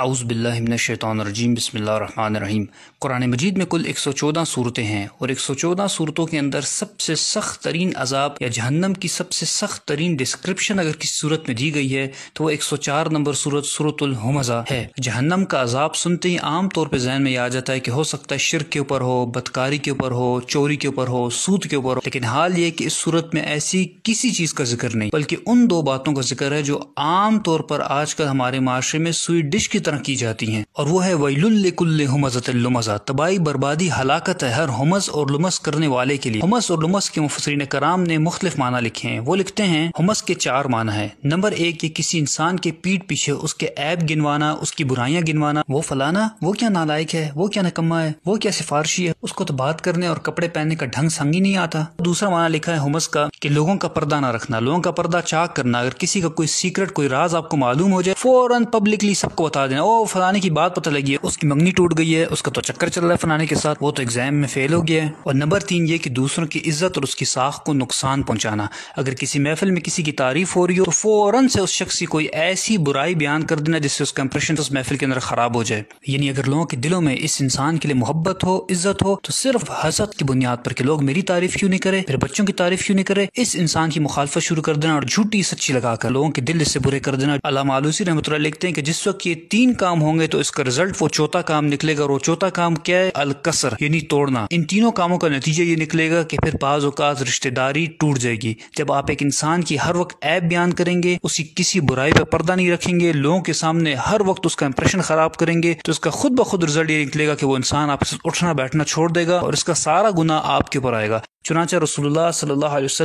आउज़बिल्लिमिनशैतरजीम बसमीम कुरान मजीद में कुल 114 सूरतें हैं और 114 सूरतों के अंदर सबसे सख्त तरीन अजाब या जहन्नम की सबसे सख्त तरीन डिस्क्रिप्शन अगर किसी सूरत में दी गई है तो वह 104 नंबर सूरत सूरतुलहमजा है जहन्नम का अजाब सुनते ही आम तौर पर जहन में आ जाता है कि हो सकता है शिरक के ऊपर हो बदकारी के ऊपर हो चोरी के ऊपर हो सूद के ऊपर हो लेकिन हाल ये कि इस सूरत में ऐसी किसी चीज़ का जिक्र नहीं बल्कि उन दो बातों का जिक्र है जो आम तौर पर आजकल हमारे माशरे में सुई डिश की तरह की जाती हैं और वो है वैलुल्लकुल्ल हमज़तुमज़ा तबाही बर्बादी हलाकत है हर हमस और लुमस करने वाले के लिए हमस और लुमस के मुफसरीन कराम ने मुख्तफ माना लिखे हैं वो लिखते हैं हमस के चार माना है नंबर एक ये किसी इंसान के पीठ पीछे उसके ऐप गिनवाना उसकी बुराइयाँ गिनवाना वो फलाना वो क्या नालायक है वो क्या नकम्मा है वो क्या सिफारशी है उसको तो बात करने और कपड़े पहनने का ढंग संगी नहीं आता दूसरा माना लिखा है हमस का कि लोगों का पर्दा ना रखना लोगों का पर्दा चाक करना अगर किसी का कोई सीक्रेट कोई राज आपको मालूम हो जाए फौरन पब्लिकली सबको बता देना ओ फलाने की बात पता लगी है उसकी मंगनी टूट गई है उसका तो चक्कर चल रहा है फलाने के साथ वो तो एग्जाम में फेल हो गया है और नंबर तीन ये कि दूसरों की इज्जत और उसकी साख को नुकसान पहुंचाना अगर किसी महफिल में किसी की तारीफ हो रही हो तो फौरन से उस शख्स की कोई ऐसी बुराई बयान कर देना जिससे उसका इंप्रेशन उस महफिल के अंदर खराब हो जाए यानी अगर लोगों के दिलों में इस इंसान के लिए मोहब्बत हो इज्जत हो तो सिर्फ हसद की बुनियाद पर लोग मेरी तारीफ क्यों नहीं करे मेरे बच्चों की तारीफ क्यों नहीं करे इस इंसान की मुखालफत शुरू कर देना और झूठी सच्ची लगाकर लोगों के दिल इससे बुरे कर देना अला मालूसी रहमत लिखते हैं कि जिस वक्त ये तीन तीन काम होंगे तो इसका रिजल्ट वो चौथा काम निकलेगा और चौथा काम क्या है अलकसर यानी तोड़ना इन तीनों कामों का नतीजा ये निकलेगा कि फिर बाज अवत रिश्तेदारी टूट जाएगी जब आप एक इंसान की हर वक्त ऐप बयान करेंगे उसकी किसी बुराई पर पर्दा नहीं रखेंगे लोगों के सामने हर वक्त उसका इंप्रेशन खराब करेंगे तो इसका खुद ब खुद रिजल्ट ये निकलेगा कि वो इंसान आपसे उठना बैठना छोड़ देगा और इसका सारा गुना आपके ऊपर आएगा चुनाचा रसोल्ला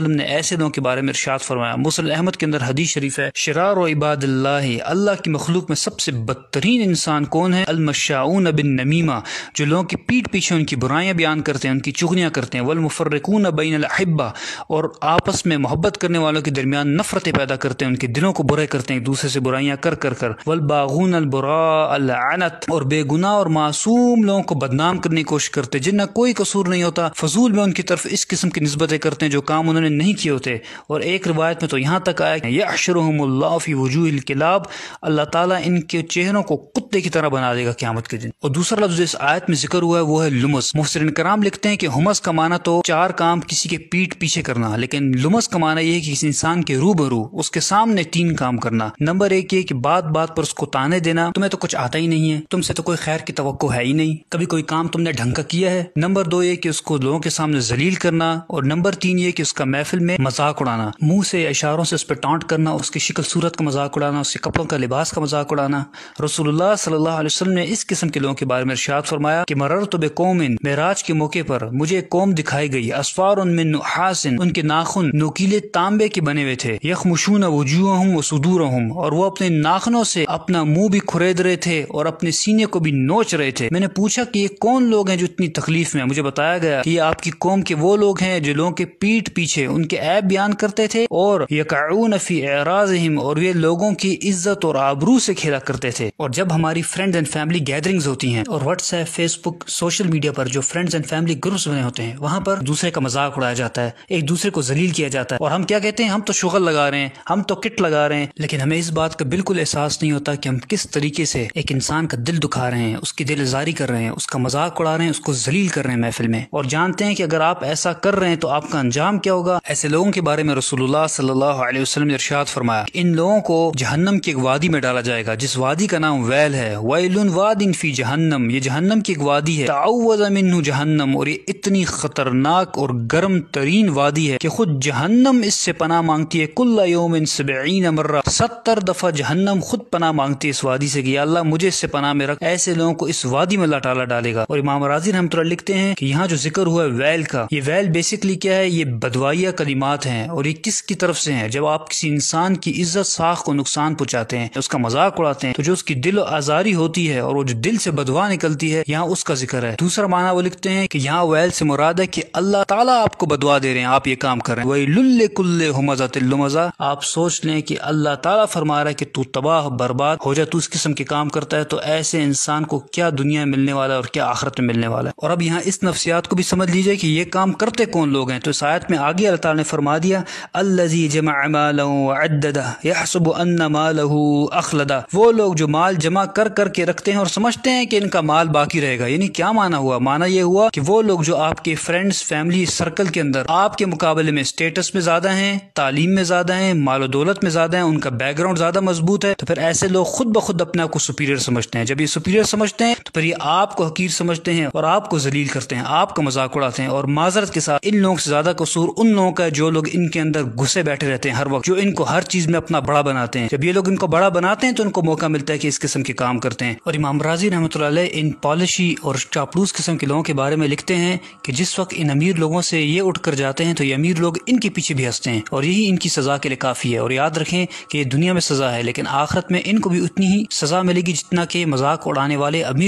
ने ऐसे लोगों के बारे में इर्शाद फरमाया मुसल अहमद के अंदर हदी शरीफ है शरार इबाद अल्लाह की मखलूक में सबसे बदतरीन इंसान कौन है अलमशाउन बिन नमीमा जो लोगों की पीठ पीछे उनकी बुराइयाँ बयान करते हैं उनकी चुगनियाँ करते हैं वलमफरकून बैन अहिबा और आपस में मोहब्बत करने वालों के दरमियान नफरतें पैदा करते हैं उनके दिलों को बुरे करते हैं एक दूसरे से बुराइयाँ कर कर कर वलबागून अलबरात और बेगुना और मासूम लोगों को बदनाम करने की कोशिश करते जिनका कोई कसूर नहीं होता फजूल में उनकी तरफ इस किस्म की नस्बतें करते हैं जो काम उन्होंने नहीं किए होते और एक रवायत में तो यहाँ तक आया कि यह वजूह किलाब अल्लाह ताला इनके चेहरों को कुत्ते की तरह बना देगा क्यामत के दिन और दूसरा लफ्ज इस आयत में जिक्र हुआ है वो है लुमस मुफसर कराम लिखते हैं कि हमस का माना तो चार काम किसी के पीठ पीछे करना लेकिन लुमस का माना यह है कि किसी इंसान के बरू उसके सामने तीन काम करना नंबर एक ये कि बात बात पर उसको ताने देना तुम्हें तो कुछ आता ही नहीं है तुमसे तो कोई खैर की तो है ही नहीं कभी कोई काम तुमने ढंग का किया है नंबर दो ये कि उसको लोगों के सामने जलील करना करना और नंबर तीन ये कि उसका महफिल में मजाक उड़ाना मुंह से इशारों से उस पर टांट करना उसकी शिकल सूरत का मजाक उड़ाना उसके कपड़ों का लिबास का मजाक उड़ाना रसोल्ला सल्लल्लाहु अलैहि वसल्लम ने इस किस्म के लोगों के बारे में इर्शाद फरमाया कि मरर तो बेकौमिन मेराज के मौके पर मुझे कौम दिखाई गई असफार उनमें नुहासिन उनके नाखुन नुकीले तांबे के बने हुए थे यख मशून वजूह व सदूर हूँ और वो अपने नाखनों से अपना मुंह भी खुरेद रहे थे और अपने सीने को भी नोच रहे थे मैंने पूछा कि ये कौन लोग हैं जो इतनी तकलीफ में मुझे बताया गया कि ये आपकी कौम के वो लोग लोग हैं जो लोगों के पीठ पीछे उनके ऐप बयान करते थे और यकाउन फी एराजहिम और ये लोगों की इज्जत और आबरू से खेला करते थे और जब हमारी फ्रेंड्स एंड फैमिली गैदरिंग्स होती हैं और व्हाट्सएप फेसबुक सोशल मीडिया पर जो फ्रेंड्स एंड फैमिली ग्रुप्स बने होते हैं वहाँ पर दूसरे का मजाक उड़ाया जाता है एक दूसरे को जलील किया जाता है और हम क्या कहते हैं हम तो शुगर लगा रहे हैं हम तो किट लगा रहे हैं लेकिन हमें इस बात का बिल्कुल एहसास नहीं होता कि हम किस तरीके से एक इंसान का दिल दुखा रहे हैं उसकी दिल जारी कर रहे हैं उसका मजाक उड़ा रहे हैं उसको जलील कर रहे हैं महफिल में और जानते हैं कि अगर आप ऐसा कर रहे हैं तो आपका अंजाम क्या होगा ऐसे लोगों के बारे में रसूलुल्लाह सल्लल्लाहु अलैहि वसल्लम ने इरशाद फरमाया इन लोगों को जहन्नम की एक वादी में डाला जाएगा जिस वादी का नाम वैल है वैलुन वादिन फी जहन्नम ये जहन्नम की एक वादी है ताउवजमिन जहन्नम और ये इतनी खतरनाक और गर्म तरीन वादी है की खुद जहन्नम इससे पना मांगती है कुल्ला योम सबीन मर्रा सत्तर दफा जहन्नम खुद पना मांगती है इस वादी से अल्लाह मुझे इससे पना में रख ऐसे लोगों को इस वादी में अल्लाह डालेगा और इमाम राजी रहमत लिखते हैं कि यहाँ जो जिक्र हुआ है वैल का ये वैल दलाइल बेसिकली क्या है ये बदवाइया कलिमात हैं और ये किसकी तरफ से हैं जब आप किसी इंसान की इज्जत साख को नुकसान पहुंचाते हैं उसका मजाक उड़ाते हैं तो जो उसकी दिल आजारी होती है और वो जो दिल से बदवा निकलती है यहाँ उसका जिक्र है दूसरा माना वो लिखते हैं कि यहाँ वैल से मुराद है कि अल्लाह ताला आपको बदवा दे रहे हैं आप ये काम कर रहे हैं वही लुल्ले कुल्ले मजा हमजा मजा आप सोच लें कि अल्लाह ताला फरमा रहा है कि तू तबाह बर्बाद हो जाए तू इस किस्म के काम करता है तो ऐसे इंसान को क्या दुनिया मिलने वाला है और क्या आखिरत में मिलने वाला है और अब यहाँ इस नफसियात को भी समझ लीजिए कि ये काम करते તે કોન લોગ હે તો સાયત મે આગે અલાને ફરમા દિયાલ્લેજી જમા માલ વ અદદહ યહસબ અન્ન માલહ અખલદા વો લોગ જો માલ જમા કર કર કે રખતે હે ઓર સમજેતે હે કે ઇનકા માલ બાકી રહેગા યની ક્યા માના હુઆ માના યે હુઆ કે વો લોગ જો આપકે ફ્રેન્ડ્સ ફેમિલી સર્કલ કે અંદર આપકે મુકાબલે મે સ્ટેટસ મે જ્યાદા હે તાલીમ મે જ્યાદા હે માલ વ દૌલત મે જ્યાદા હે ઉનકા બેકગ્રાઉન્ડ જ્યાદા મજબૂત હે તો ફિર એસે લોગ ખુદ બ ખુદ અપના કો સુપીરિયર સમજેતે હે જબ ય સુપીરિયર સમજેતે હે તો ફિર ય આપકો હકીર સમજેતે હે ઓર આપકો ઝલીલ કરતે હે આપકા મજાક ઉડાતે હે ઓર માઝર के साथ इन लोगों से ज्यादा कसूर उन लोगों का है जो लोग इनके अंदर घुसे बैठे रहते हैं हर वक्त जो इनको हर चीज में अपना बड़ा बनाते हैं जब ये लोग इनको बड़ा बनाते हैं तो इनको मौका मिलता है कि इस किस्म के काम करते हैं और इमाम राजी रहमत इन पॉलिशी और चापलूस किस्म के लोगों के बारे में लिखते हैं कि जिस वक्त इन अमीर लोगों से ये उठ कर जाते हैं तो ये अमीर लोग इनके पीछे भी हंसते हैं और यही इनकी सजा के लिए काफी है और याद रखें कि ये दुनिया में सजा है लेकिन आखिरत में इनको भी उतनी ही सजा मिलेगी जितना के मजाक उड़ाने वाले अमीर